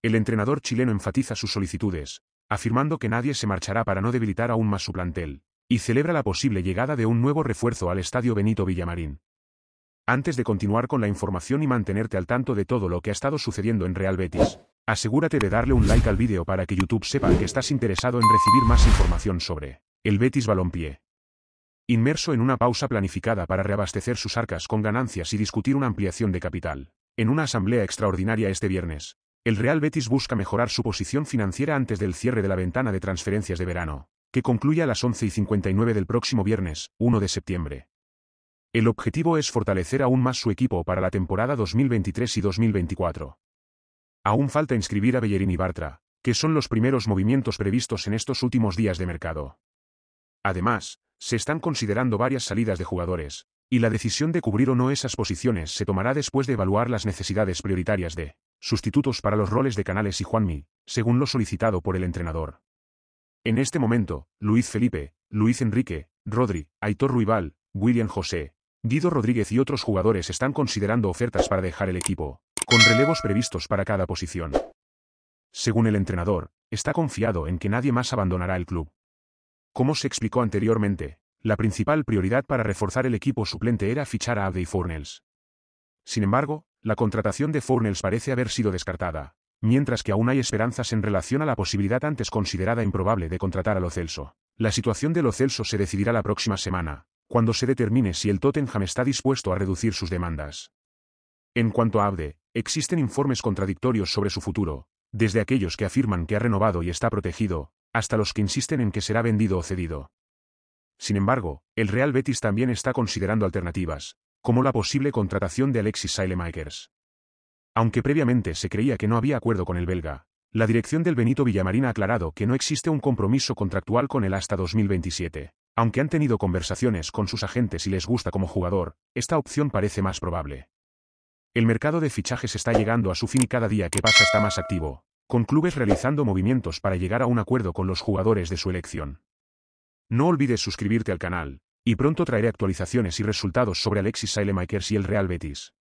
El entrenador chileno enfatiza sus solicitudes, afirmando que nadie se marchará para no debilitar aún más su plantel, y celebra la posible llegada de un nuevo refuerzo al Estadio Benito Villamarín. Antes de continuar con la información y mantenerte al tanto de todo lo que ha estado sucediendo en Real Betis, asegúrate de darle un like al vídeo para que YouTube sepa que estás interesado en recibir más información sobre el Betis Balompié. Inmerso en una pausa planificada para reabastecer sus arcas con ganancias y discutir una ampliación de capital, en una asamblea extraordinaria este viernes, el Real Betis busca mejorar su posición financiera antes del cierre de la ventana de transferencias de verano, que concluye a las 11 y 59 del próximo viernes, 1 de septiembre. El objetivo es fortalecer aún más su equipo para la temporada 2023 y 2024. Aún falta inscribir a Bellerín y Bartra, que son los primeros movimientos previstos en estos últimos días de mercado. Además, se están considerando varias salidas de jugadores, y la decisión de cubrir o no esas posiciones se tomará después de evaluar las necesidades prioritarias de sustitutos para los roles de Canales y Juanmi, según lo solicitado por el entrenador. En este momento, Luis Felipe, Luis Enrique, Rodri, Aitor Ruibal, William José, Guido Rodríguez y otros jugadores están considerando ofertas para dejar el equipo, con relevos previstos para cada posición. Según el entrenador, está confiado en que nadie más abandonará el club. Como se explicó anteriormente, la principal prioridad para reforzar el equipo suplente era fichar a Abdey Fornells. Sin embargo, la contratación de Fournels parece haber sido descartada, mientras que aún hay esperanzas en relación a la posibilidad antes considerada improbable de contratar a Lo Celso. La situación de Lo Celso se decidirá la próxima semana, cuando se determine si el Tottenham está dispuesto a reducir sus demandas. En cuanto a Abde, existen informes contradictorios sobre su futuro, desde aquellos que afirman que ha renovado y está protegido, hasta los que insisten en que será vendido o cedido. Sin embargo, el Real Betis también está considerando alternativas, como la posible contratación de Alexis Sailemakers. Aunque previamente se creía que no había acuerdo con el belga, la dirección del Benito Villamarín ha aclarado que no existe un compromiso contractual con él hasta 2027. Aunque han tenido conversaciones con sus agentes y les gusta como jugador, esta opción parece más probable. El mercado de fichajes está llegando a su fin y cada día que pasa está más activo, con clubes realizando movimientos para llegar a un acuerdo con los jugadores de su elección. No olvides suscribirte al canal, y pronto traeré actualizaciones y resultados sobre Alexis Sailemakers y el Real Betis.